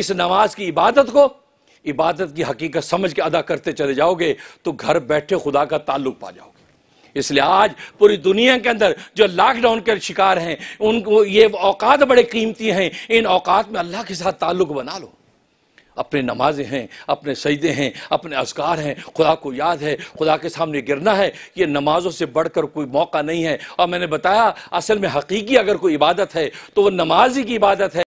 इस नमाज की इबादत को इबादत की हकीकत समझ के अदा करते चले जाओगे तो घर बैठे खुदा का ताल्लुक पा जाओगे इसलिए आज पूरी दुनिया के अंदर जो लॉकडाउन के शिकार हैं उनको ये औकात बड़े कीमती हैं इन औकात में अल्लाह के साथ ताल्लुक बना लो अपने नमाजें हैं अपने सजदे हैं अपने असकार हैं खुदा को याद है खुदा के सामने गिरना है ये नमाजों से बढ़कर कोई मौका नहीं है और मैंने बताया असल में हकीकी अगर कोई इबादत है तो नमाज नमाजी की इबादत है